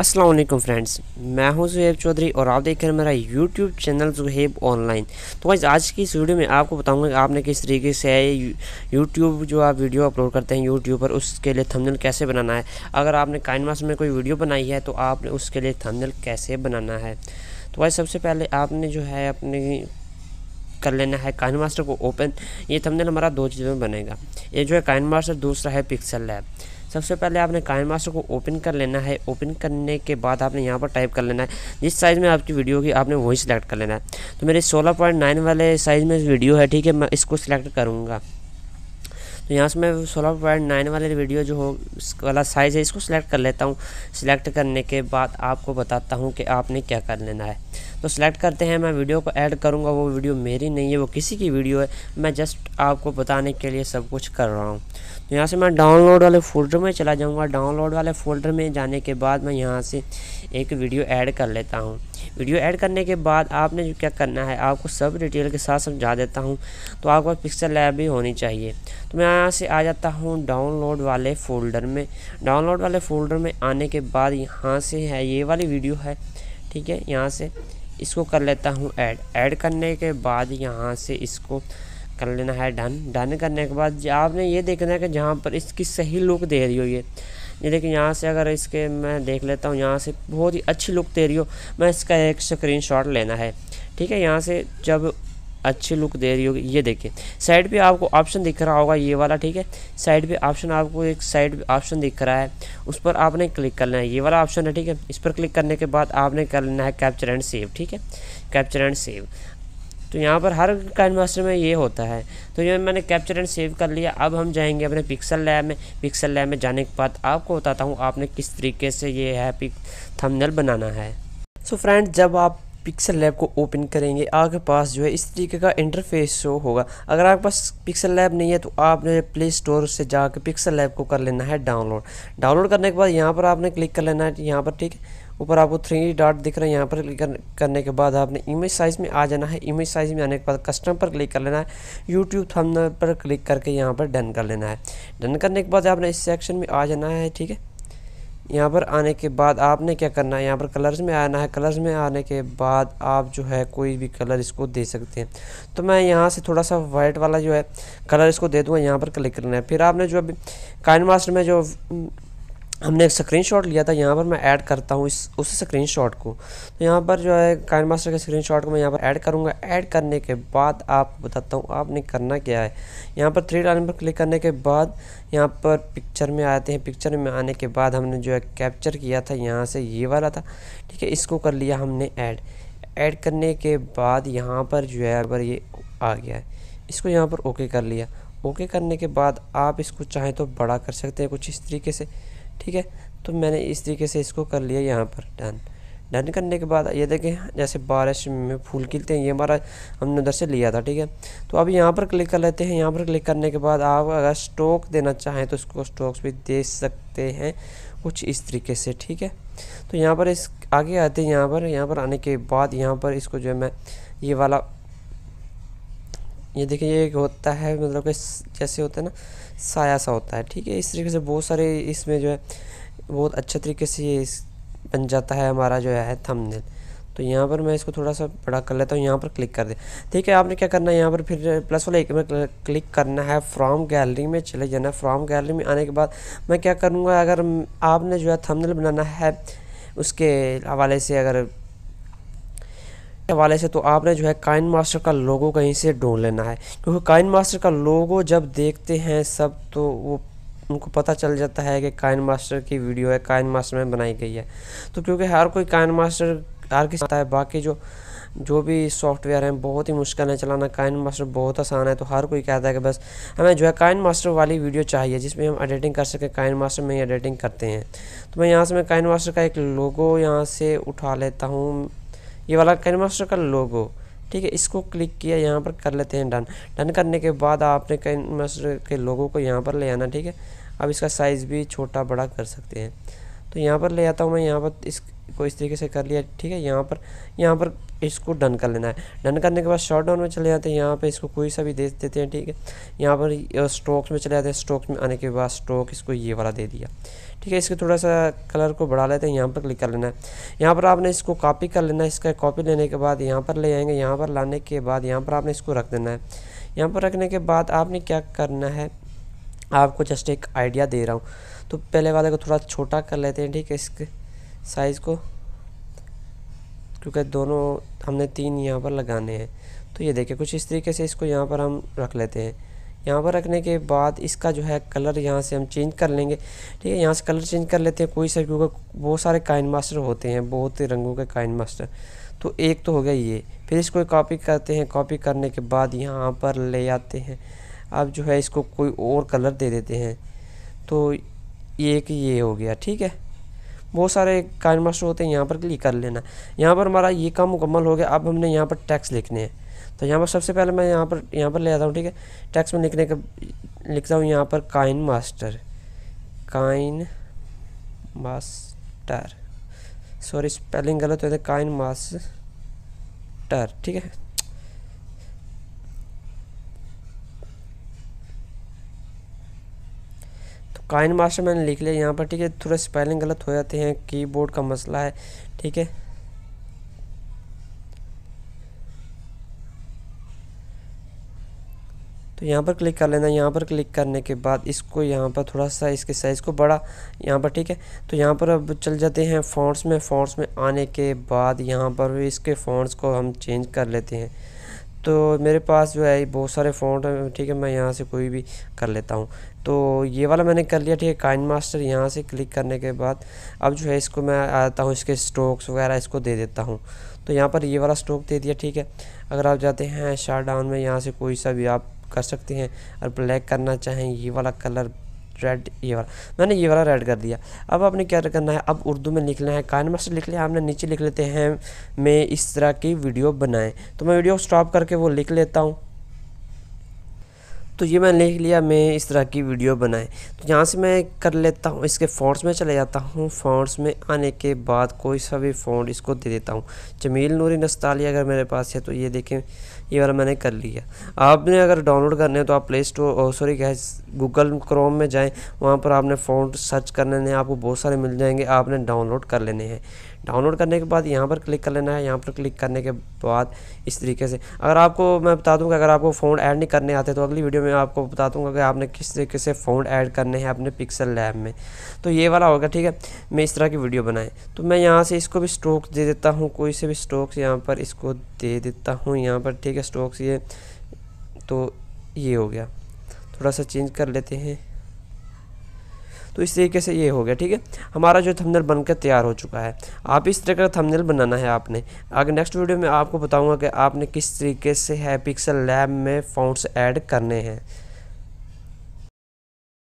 Aslam friends मैं हूं जुहेब चौधरी और आप देख रहे हैं मेरा यूट्यूब चैनल जुहेब ऑनलाइन तो वाइज आज की इस वीडियो में आपको बताऊंगा कि आपने किस तरीके से यूट्यूब जो आप वीडियो अपलोड करते हैं यूट्यूब पर उसके लिए थंबनेल कैसे बनाना है अगर आपने काइनमास में कोई वीडियो बनाई है तो आपने उसके लिए थंबनेल कैसे बनाना है तो वाइज सबसे पहले आपने जो है अपने कर लेना है काइन मास्टर को ओपन ये थमनल हमारा दो चीज़ों में बनेगा ये जो है काइन मास्टर दूसरा है पिक्सल लैब सबसे पहले आपने काइन मास्टर को ओपन कर लेना है ओपन करने के बाद आपने यहाँ पर टाइप कर लेना है जिस साइज़ में आपकी वीडियो की आपने वही सिलेक्ट कर लेना है तो मेरे 16.9 वाले साइज़ में वीडियो है ठीक है मैं इसको सिलेक्ट करूँगा तो यहाँ से मैं सोलह पॉइंट नाइन वाले वीडियो जो हो वाला साइज़ है इसको सिलेक्ट कर लेता हूँ सिलेक्ट करने के बाद आपको बताता हूँ कि आपने क्या कर लेना है तो सिलेक्ट करते हैं मैं वीडियो को ऐड करूँगा वो वीडियो मेरी नहीं है वो किसी की वीडियो है मैं जस्ट आपको बताने के लिए सब कुछ कर रहा हूँ तो यहाँ से मैं डाउनलोड वाले फोल्डर में चला जाऊँगा डाउनलोड वाले फोल्डर में जाने के बाद मैं यहाँ से एक वीडियो ऐड कर लेता हूँ वीडियो ऐड करने के बाद आपने जो क्या करना है आपको सब डिटेल के साथ समझा देता हूँ तो आपको पिक्सल लैब भी होनी चाहिए तो मैं यहाँ से आ जाता हूँ डाउनलोड वाले फ़ोल्डर में डाउनलोड वाले फ़ोल्डर में आने के बाद यहाँ से है ये वाली वीडियो है ठीक है यहाँ से इसको कर लेता हूँ ऐड ऐड करने के बाद यहाँ से इसको कर लेना है डन डन करने के बाद आपने ये देखना है कि जहाँ पर इसकी सही लुक दे रही हो ये ये देखिए यहाँ से अगर इसके मैं देख लेता हूँ यहाँ से बहुत ही अच्छी लुक दे रही हो मैं इसका एक स्क्रीन शॉट लेना है ठीक है यहाँ से जब अच्छी लुक दे रही होगी ये देखिए साइड पे आपको ऑप्शन दिख रहा होगा ये वाला ठीक है साइड पे ऑप्शन आपको एक साइड ऑप्शन दिख रहा है उस पर आपने क्लिक करना है ये वाला ऑप्शन है ठीक है इस पर क्लिक करने के बाद आपने कर लेना है कैप्चर एंड सेव ठीक है कैप्चर एंड सेव तो यहाँ पर हर कैन मास्टर में ये होता है तो ये मैंने कैप्चर एंड सेव कर लिया अब हम जाएंगे अपने पिक्सल लैब में पिक्सल लैब में जाने के बाद आपको बताता हूँ आपने किस तरीके से ये है पिक थंबनेल बनाना है सो so फ्रेंड जब आप पिक्सल लैब को ओपन करेंगे आपके पास जो है इस तरीके का इंटरफेस शो होगा अगर आपके पास पिक्सल लैब नहीं है तो आपने प्ले स्टोर से जाकर पिक्सल लैब को कर लेना है डाउनलोड डाउनलोड करने के बाद यहाँ पर आपने क्लिक कर लेना है यहाँ पर ठीक है ऊपर आपको थ्री डॉट दिख रहा है यहाँ पर क्लिक करने के बाद आपने इमेज साइज़ में आ जाना है इमेज साइज़ में आने के बाद कस्टम पर क्लिक कर लेना है यूट्यूब थंबनेल पर क्लिक करके यहाँ पर डन कर लेना है डन करने के बाद आपने इस सेक्शन में आ जाना है ठीक है यहाँ पर आने के बाद आपने क्या करना है यहाँ पर कलर्स में आना है कलर्स में आने के बाद आप जो है कोई भी कलर इसको दे सकते हैं तो मैं यहाँ से थोड़ा सा वाइट वाला जो है कलर इसको दे दूँगा यहाँ पर क्लिक करना है फिर आपने जो अभी काइन मास्टर में जो हमने एक शॉट लिया था यहाँ पर मैं ऐड करता हूँ इस उस शॉट को तो यहाँ पर जो है काइन मास्टर के शॉट को मैं यहाँ पर ऐड करूँगा ऐड करने के बाद आपको बताता हूँ आपने करना क्या है यहाँ पर थ्री लाइन पर क्लिक करने के बाद यहाँ पर पिक्चर में आते हैं पिक्चर में आने के बाद हमने जो है कैप्चर किया था यहाँ से ये वाला था ठीक है इसको कर लिया हमने ऐड ऐड करने के बाद यहाँ पर जो है पर ये आ गया है इसको यहाँ पर ओके कर लिया ओके करने के बाद आप इसको चाहें तो बड़ा कर सकते हैं कुछ इस तरीके से ठीक है तो मैंने इस तरीके से इसको कर लिया यहाँ पर डन डन करने के बाद ये देखें जैसे बारिश में फूल खिलते हैं ये हमारा हमने उधर से लिया था ठीक है तो अब यहाँ पर क्लिक कर लेते हैं यहाँ पर क्लिक करने के बाद आप अगर स्टोक देना चाहें तो इसको स्टोक्स भी दे सकते हैं कुछ इस तरीके से ठीक है तो यहाँ पर इस आगे आते हैं यहाँ पर यहाँ पर आने के बाद यहाँ पर इसको जो है मैं ये वाला ये देखिए ये होता है मतलब कि जैसे होता है ना साया सा होता है ठीक है इस तरीके से बहुत सारे इसमें जो है बहुत अच्छे तरीके से ये बन जाता है हमारा जो है थंबनेल तो यहाँ पर मैं इसको थोड़ा सा बड़ा कर लेता हूँ यहाँ पर क्लिक कर दे ठीक है आपने क्या करना है यहाँ पर फिर प्लस वाला एक में क्लिक करना है फ्रॉम गैलरी में चले जाना है फ्रॉम गैलरी में आने के बाद मैं क्या करूँगा अगर आपने जो है थंबनेल बनाना है उसके हवाले से अगर हवाले से तो आपने जो है काइन मास्टर का लोगो कहीं से ढूंढ लेना है क्योंकि काइन मास्टर का लोगो जब देखते हैं सब तो वो उनको पता चल जाता है कि काइन मास्टर की वीडियो है काइन मास्टर में बनाई गई है तो क्योंकि हर कोई काइन मास्टर हर किसी आता है बाकी जो जो भी सॉफ्टवेयर हैं बहुत ही मुश्किल है चलाना काइन मास्टर बहुत आसान है तो हर कोई कहता है कि बस हमें जो है काइन मास्टर वाली वीडियो चाहिए जिसमें हम एडिटिंग कर सकें काइन मास्टर में ही एडिटिंग करते हैं तो मैं यहाँ से मैं काइन मास्टर का एक लोगो यहाँ से उठा लेता हूँ ये वाला कैन मास्टर का लोगो ठीक है इसको क्लिक किया यहाँ पर कर लेते हैं डन डन करने के बाद आपने कैन मास्टर के लोगों को यहाँ पर ले आना ठीक है अब इसका साइज़ भी छोटा बड़ा कर सकते हैं तो यहाँ पर ले आता हूँ मैं यहाँ पर इस को इस तरीके से कर लिया ठीक है यहाँ पर यहाँ पर इसको डन कर लेना है डन करने के बाद शॉर्ट डाउन में चले जाते हैं यहाँ पे इसको कोई सा भी दे देते हैं ठीक है यहाँ पर स्ट्रोक्स में चले जाते हैं स्ट्रोक्स में आने के बाद स्ट्रोक इसको ये वाला दे दिया ठीक है इसके थोड़ा सा कलर को बढ़ा लेते हैं यहाँ पर क्लिक कर लेना है यहाँ पर आपने इसको कॉपी कर लेना है इसका कॉपी लेने के बाद यहाँ पर ले आएंगे यहाँ पर लाने के बाद यहाँ पर आपने इसको रख देना है यहाँ पर रखने के बाद आपने क्या करना है आपको जस्ट एक आइडिया दे रहा हूँ तो पहले वाले को थोड़ा छोटा कर लेते हैं ठीक है इसके साइज़ को क्योंकि दोनों हमने तीन यहाँ पर लगाने हैं तो ये देखिए कुछ इस तरीके से इसको यहाँ पर हम रख लेते हैं यहाँ पर रखने के बाद इसका जो है कलर यहाँ से हम चेंज कर लेंगे ठीक है यहाँ से कलर चेंज कर लेते हैं कोई सा क्योंकि बहुत सारे काइन मास्टर होते हैं बहुत ही रंगों के काइन मास्टर तो एक तो हो गया ये फिर इसको कॉपी करते हैं कॉपी करने के बाद यहाँ पर ले आते हैं अब जो है इसको कोई और कलर दे देते हैं तो एक ये हो गया ठीक है बहुत सारे काइन मास्टर होते हैं यहाँ पर क्लिक कर लेना यहाँ पर हमारा ये काम मुकम्मल हो गया अब हमने यहाँ पर टैक्स लिखने हैं तो यहाँ पर सबसे पहले मैं यहाँ पर यहाँ पर ले आता हूँ ठीक है टैक्स में लिखने का लिखता हूँ यहाँ पर KineMaster KineMaster sorry spelling गलत होता है काइन मास्टर ठीक है काइन मास्टर मैंने लिख लिया यहाँ पर ठीक है थोड़ा स्पेलिंग गलत हो जाते हैं कीबोर्ड का मसला है ठीक है तो यहाँ पर क्लिक कर लेना यहाँ पर क्लिक करने के बाद इसको यहाँ पर थोड़ा सा इसके साइज़ को बड़ा यहाँ पर ठीक है तो यहाँ पर अब चल जाते हैं फ़ॉन्ट्स में फ़ॉन्ट्स में आने के बाद यहाँ पर इसके फ़ॉन्ट्स को हम चेंज कर लेते हैं तो मेरे पास जो है बहुत सारे फ़ॉन्ट हैं ठीक है मैं यहाँ से कोई भी कर लेता हूँ तो ये वाला मैंने कर लिया ठीक है काइन मास्टर यहाँ से क्लिक करने के बाद अब जो है इसको मैं आता हूँ इसके स्ट्रोक्स वगैरह इसको दे देता हूँ तो यहाँ पर ये वाला स्ट्रोक दे दिया ठीक है अगर आप जाते हैं शार्ट डाउन में यहाँ से कोई सा भी आप कर सकते हैं और ब्लैक करना चाहें ये वाला कलर रेड ये वाला मैंने ये वाला रेड कर दिया अब आपने क्या करना है अब उर्दू में लिखना है कायन मास्टर लिख लिया हमने नीचे लिख लेते हैं मैं इस तरह की वीडियो बनाएँ तो मैं वीडियो स्टॉप करके वो लिख लेता हूँ तो ये मैंने लिख लिया मैं इस तरह की वीडियो बनाए तो यहाँ से मैं कर लेता हूँ इसके फॉन्ट्स में चले जाता हूँ फॉन्ट्स में आने के बाद कोई सा भी फॉन्ट इसको दे देता हूँ जमील नूरी नस्ताली अगर मेरे पास है तो ये देखें ये वाला मैंने कर लिया आपने अगर डाउनलोड करने हो तो आप प्ले स्टोर सॉरी क्या गूगल क्रोम में जाएँ वहाँ पर आपने फ़ोन सर्च करने हैं आपको बहुत सारे मिल जाएंगे आपने डाउनलोड कर लेने हैं डाउनलोड करने के बाद यहाँ पर क्लिक कर लेना है यहाँ पर क्लिक करने के बाद इस तरीके से अगर आपको मैं बता दूँगा अगर आपको फ़ोन ऐड नहीं करने आते तो अगली वीडियो में आपको बता दूँगा कि आपने किस तरीके से फ़ोन ऐड करने हैं अपने पिक्सल लैब में तो ये वाला होगा ठीक है मैं इस तरह की वीडियो बनाए तो मैं यहाँ से इसको भी स्ट्रोक दे देता हूँ कोई से भी स्ट्रोक्स यहाँ पर इसको दे देता हूँ यहाँ पर ठीक है स्ट्रोक्स ये तो ये हो गया थोड़ा सा चेंज कर लेते हैं तो इस तरीके से ये हो गया ठीक है हमारा जो थंबनेल बनकर तैयार हो चुका है आप इस तरह का थंबनेल बनाना है आपने आगे नेक्स्ट वीडियो में आपको बताऊँगा कि आपने किस तरीके से है पिक्सल लैब में फाउंड्स ऐड करने हैं